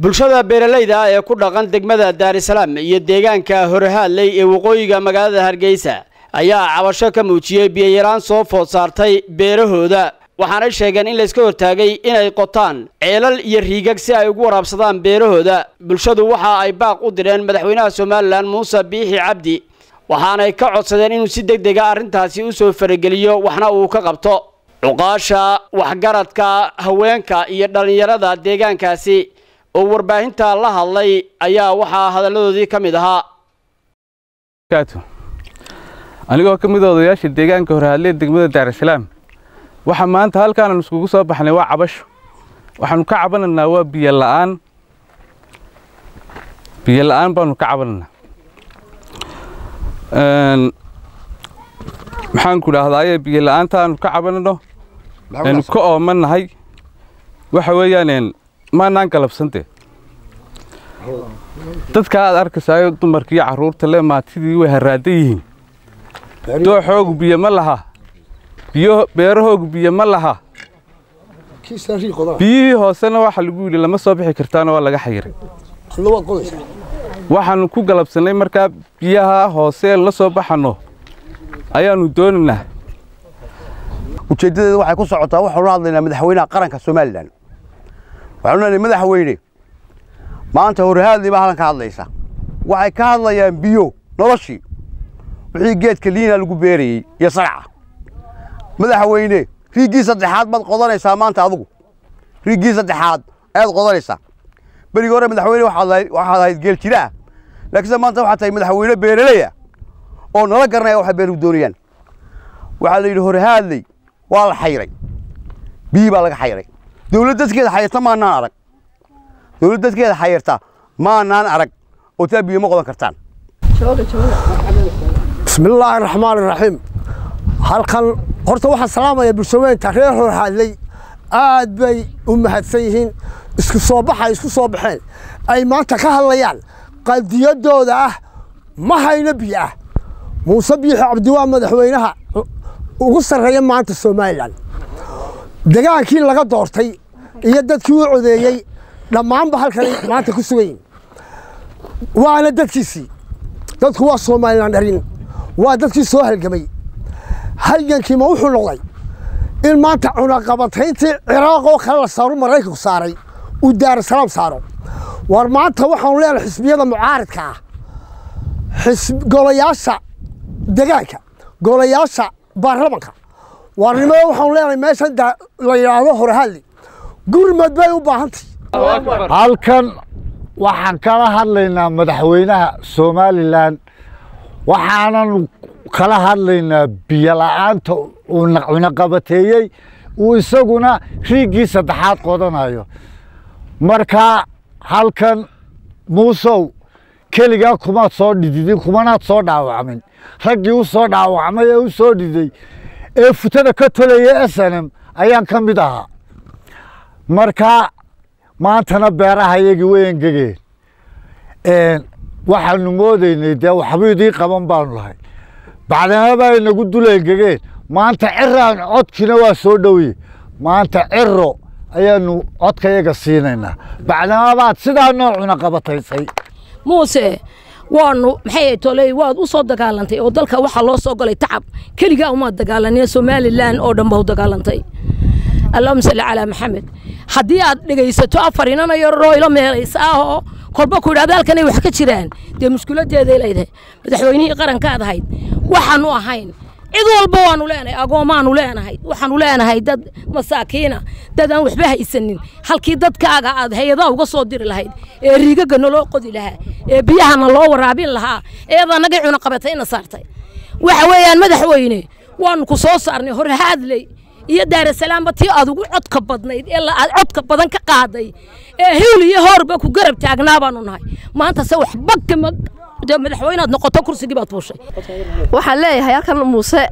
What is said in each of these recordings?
bulshada beeralayda ee ku dhaqan degmada daarisalaam iyo deegaanka horehaadley ee waqooyiga magaalada hargeysa ayaa cabasho ka muujiyey biyoyaraan soo food saartay beerahooda waxaanay sheegeen in layska hortaagay inay qotaan ceelal iyo riigag si ay ugu waraabsadaan beerahooda bulshadu waxa ay baaq u direen madaxweynaha somalilan muuse biixi cabdi waxaanay ka codsadeen inuu si deg dega ah arrintaasi u soo farageliyo waxna uu ka qabto cuqaasha waxgaradka haweenka iyo dhallinyarada deegaankaasi oo warbaahinta la hadlay ayaa waxaa hadalladoodii ka mid ahaa anigoo ka mid odayaasha deegaanka horehadley degmada daarisalaam waxa maanta halkaanan iskugu soo baxnay waa cabasho waxaanu ka cabanaynaa waa biyo la'aan biyo la'aan baanu ka cabanaynaa maxaanku idhaahdaaye biyo aanu ka cabanayno ka oomannahay waxa weeyaan maanaan galabsante dadka aad arkaysayo dumarka iyo carruurta le maatidii way haraadan yihiin dooxoogu biyo ma laha biyo beerahoogu biyo ma laha biyihii hoosena waxa lagu yidhi lama soo bixi kartaana waa laga xayiray waxaanu ku galabsanay markaa biyaha hoose ee la soo baxanno ayaannu doonaynaa ujeeddadeeda waxay ku socotaa waxaanu la hadlaynaa madaxweynaha qaranka somalilan waxaanu lenahay madaxweyne maanta horhaadley baa halkan ka hadlaysa waxay ka hadlayaan biyo noloshii wixii geedka liina lagu beerayey iyo saraca madaxweyne riigii saddexaad baad qodanaysaa maanta adugu riigii saddexaad ayaad qodanaysaa berigii hore madaxweyne waxaad ahayd geel laakiinse maanta waxaad tahay madaxweyne beeraleya oo nala garanaya waxay beerugu doonayaan waxaa la yidhi horhaadley waa la xayray biyii baa laga xayray dowlad dadkeeda xayrta arag dowlad dadkeeda xayirta maanaan arag otaa biyo ma qodan kartaan bismi bismillaahi raxmaan iraxiim halkan horta waxaan salaamayaa bulshaweynta reer horhaadley aad bay u mahadsan yihiin isku soo baxay isku soo baxeen ay maanta ka hadlayaan qadiyadooda ah ma hayno biyo ah muuse biixi cabdiwaa madaxweynaha ugu sarreeya maanta somalilan degaankii laga doortay iyo dadkii u codeeyey dhammaanba halkan maanta ku sugayin waana dadkiisii dadku waa somalilan dharin waa dadkii soo halgamay halgankiima wuxuu noqday in maanta cunaqabatayntii oo kale la saaro maraykanku saaray uu daarasalaam saaro war maanta waxaanu leenahay xisbiyada mucaaridka ah golayaasha degaanka golayaasha baarlamanka war nimada waxaanu leenahay meeshan la yidhaahdo horehaalli gurmad bay u baahantay halkan waxaan kala hadlaynaa madaxweynaha somalilan waxaanan kala hadlaynaa biyola'aanta uu cunaqabateeyey uu isaguna riiggii saddexaad qodanayo markaa halkan muusow keligaa kumaad soo dhididin kumanaad soo dhaawacmin raggii u soo dhaawacmay ee u soo dhiday ee futada ka tolaya s n m ayaan ka mid ahaa markaa maantana beeraha beerahayagii way engegeen waxaanu moodaynay dee idii qaban baanu lahay bacdana baa inagu dul engegeen maanta ciraan codkiina waa soo dhowye maanta ciro ayaanu codka codkayaga siinaynaa bacdana sidaa noocuna qabataysay muuse waanu maxay toley waad u soo dagaalantay oo dalka waxaa loo soo galay tacab keligaa umaad dagaalanee somalilan oo dhanba u dagaalantay allahuma salli calaa maxamed haddii aad dhegaysato afar inana yaroo ilo meelaysa ah kolba ku yidhahda halkanay wax ka jiraan dee mushkiladdeeday leedahay madaxweynihii qarankaad ahayd waxaanu ahayn cid walba waanu leenahay agoomaanu leenahay waxaanu leenahay dad masaakiina dad aan waxba haysanin halkii dadkaaga aad hay-adaa uga soo diri lahayd ee riigagga loo qodi lahaa ee biyahana loo waraabin lahaa eedanagii cunaqabatayna saartay waxa weeyaan madaxweyne waanu ku soo saarnay hore iyo daarasalaamba tii aad ugu codka badnayd ee aad codka badan ka qaaday ee hiwl iyo hoorba ku garab taagnaa baanu nahay maanta se waxba kama madaxweynaad noqoto kursigii baad fuushay waxaan leeyahay halkan muuse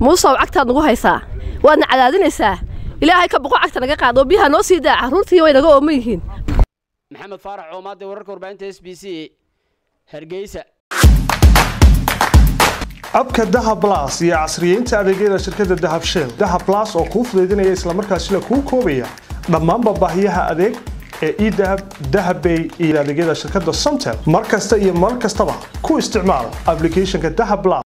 muusew cagtaad nagu haysaa waadna cadaadinaysaa ilaahay ka boqo cagta naga qaad oo biyaha noo sii daa carruurtii way naga ooman yihiin maxamed faarax coomaade wararka warbaahinta s b c hargeysa abka dahab las iyo casriyeynta adeegyada shirkada dahab shell dahab las oo kuu fudaydinaya islamarkaasina kuu koobaya dhammaanba baahiyaha adeeg ee edahab dahabbay iyo adeegyada shirkadda somtel mar kasta iyo mar kastaba ku isticmaal ablicathonka dahab las